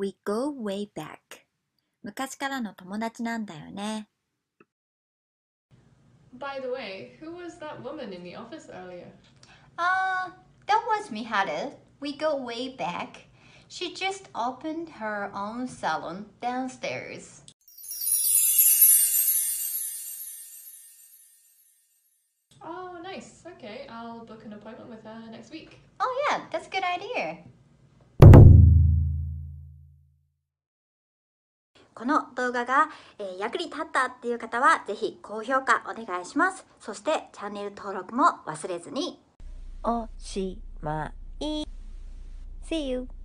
We go way back. 昔からの友達なんだよね。By the way, who was that woman in the office earlier? Ah, that was Miharu. We go way back. She just opened her own salon downstairs. Oh, nice. Okay, I'll book an appointment with her next week. Oh, yeah, that's a good idea. この動画が、え役に立ったっていう方はぜひ高評価お願いします。そしてチャンネル登録も忘れずに。おしまい。See you!